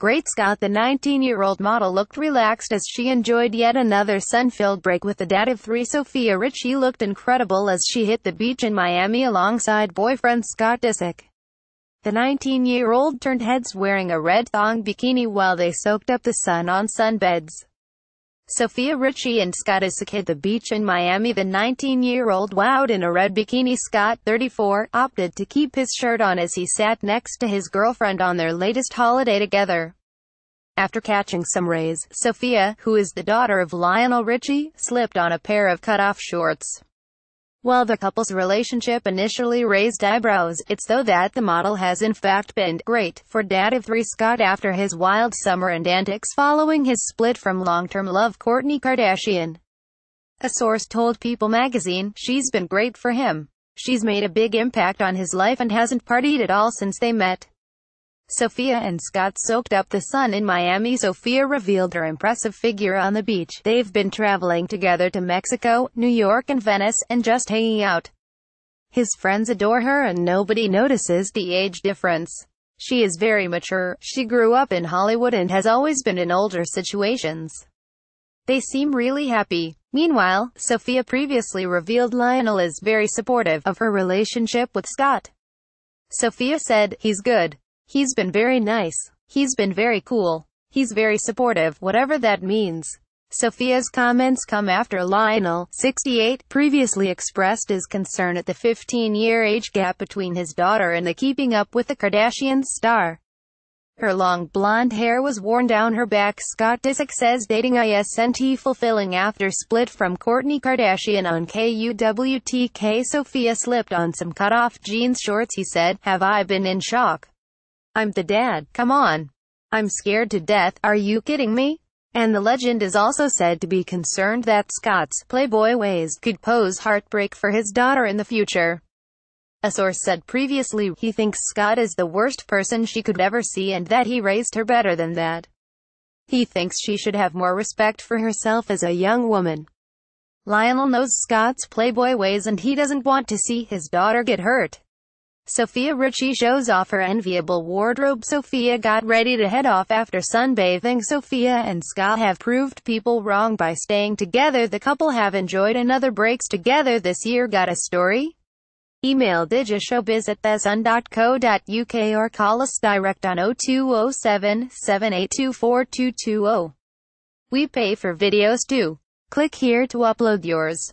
Great Scott the 19-year-old model looked relaxed as she enjoyed yet another sun-filled break with the dad of three Sophia Richie looked incredible as she hit the beach in Miami alongside boyfriend Scott Disick. The 19-year-old turned heads wearing a red thong bikini while they soaked up the sun on sunbeds. Sophia Richie and Scott Isick hit the beach in Miami. The 19-year-old wowed in a red bikini Scott, 34, opted to keep his shirt on as he sat next to his girlfriend on their latest holiday together. After catching some rays, Sophia, who is the daughter of Lionel Richie, slipped on a pair of cut-off shorts. While the couple's relationship initially raised eyebrows, it's though that the model has in fact been great for dad of three Scott after his wild summer and antics following his split from long-term love Kourtney Kardashian. A source told People magazine, she's been great for him. She's made a big impact on his life and hasn't partied at all since they met. Sophia and Scott soaked up the sun in Miami. Sophia revealed her impressive figure on the beach. They've been traveling together to Mexico, New York and Venice, and just hanging out. His friends adore her and nobody notices the age difference. She is very mature. She grew up in Hollywood and has always been in older situations. They seem really happy. Meanwhile, Sophia previously revealed Lionel is very supportive of her relationship with Scott. Sophia said, he's good. He's been very nice. He's been very cool. He's very supportive, whatever that means. Sophia's comments come after Lionel, 68, previously expressed his concern at the 15-year age gap between his daughter and the Keeping Up with the Kardashians star. Her long blonde hair was worn down her back Scott Disick says dating isn't fulfilling after split from Kourtney Kardashian on KUWTK Sophia slipped on some cut-off jeans shorts he said, have I been in shock? I'm the dad, come on. I'm scared to death, are you kidding me? And the legend is also said to be concerned that Scott's playboy ways could pose heartbreak for his daughter in the future. A source said previously, he thinks Scott is the worst person she could ever see and that he raised her better than that. He thinks she should have more respect for herself as a young woman. Lionel knows Scott's playboy ways and he doesn't want to see his daughter get hurt. Sophia Richie shows off her enviable wardrobe Sophia got ready to head off after sunbathing Sophia and Scott have proved people wrong by staying together the couple have enjoyed another breaks together this year got a story? Email digishowbiz at thesun.co.uk or call us direct on 0207 7824220. We pay for videos too. Click here to upload yours.